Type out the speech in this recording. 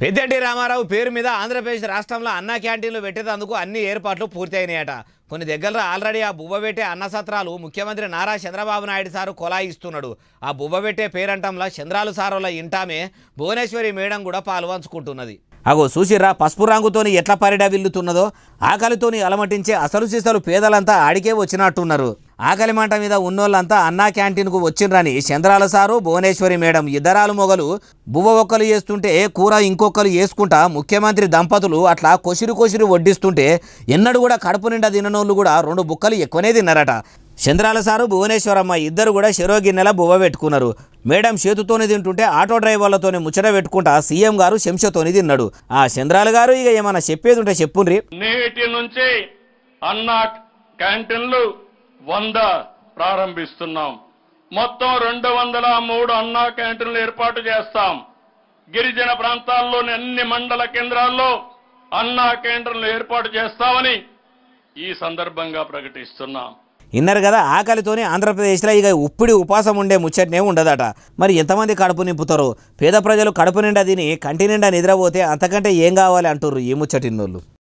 పెద్దంటి రామారావు పేరు మీద ఆంధ్రప్రదేశ్ రాష్ట్రంలో అన్న క్యాంటీన్లు పెట్టేటందుకు అన్ని ఏర్పాట్లు పూర్తయినాయట కొన్ని దగ్గర ఆల్రెడీ ఆ బువ్వబెట్టే అన్న సత్రాలు ముఖ్యమంత్రి నారా చంద్రబాబు నాయుడు సారు కొలాయిస్తున్నాడు ఆ బువ్వబెట్టే పేరంటంలో చంద్రాలు సారుల ఇంటామే భువనేశ్వరి మేడం కూడా పాల్వంచుకుంటున్నది అగో చూసిరా పసుపు రంగుతోని ఎట్లా పరిడా విల్లుతున్నదో ఆకలితోని అలమటించే అసలు సీసలు పేదలంతా ఆడికే వచ్చినట్టున్నారు ఆకలి మంట మీద ఉన్నోళ్ళంతా అన్నా క్యాంటీన్కు వచ్చిండ్రని చంద్రాల సారు భువనేశ్వరి మేడం ఇద్దరాలు మొగలు బువ్వ ఒక్కలు చేస్తుంటే కూర ఇంకొకరు వేసుకుంటా ముఖ్యమంత్రి దంపతులు అట్లా కొసిరు కొసిరు వడ్డిస్తుంటే ఎన్నడూ కూడా కడుపు నిండా తిననోళ్ళు కూడా రెండు బుక్కలు ఎక్కువనే తిన్నారట చంద్రాల సారు భువనేశ్వరమ్మ ఇద్దరు కూడా శిరోగిన్నెల బువ్వ పెట్టుకున్నారు మేడం చేతుతోనే తింటుంటే ఆటో డ్రైవర్లతోనే ముచ్చట పెట్టుకుంటా సీఎం గారు శంషతోని తిన్నాడు ఆ చంద్రాల గారు ఇక ఏమైనా చెప్పేది ఉంటే చెప్పుండ్రి నేటి నుంచి అన్నా క్యాంటీన్లు వంద ప్రారంభిస్తున్నాం మొత్తం రెండు వందల మూడు అన్నా క్యాంటీన్లు ఏర్పాటు చేస్తాం గిరిజన ప్రాంతాల్లోని అన్ని మండల కేంద్రాల్లో అన్నా కేంద్రంలో ఏర్పాటు చేస్తామని ఈ సందర్భంగా ప్రకటిస్తున్నాం విన్నారు కదా ఆకలితోనే ఆంధ్రప్రదేశ్లో ఇక ఉప్పిడి ఉపాసం ఉండే ముచ్చటనే ఉండదట మరి ఎంతమంది కడుపు నింపుతారు పేద ప్రజలు కడుపు నిండా తిని కంటి నిండా నిద్రపోతే అంతకంటే ఏం కావాలి అంటుర్రు ఈ ముచ్చటిన్నోళ్ళు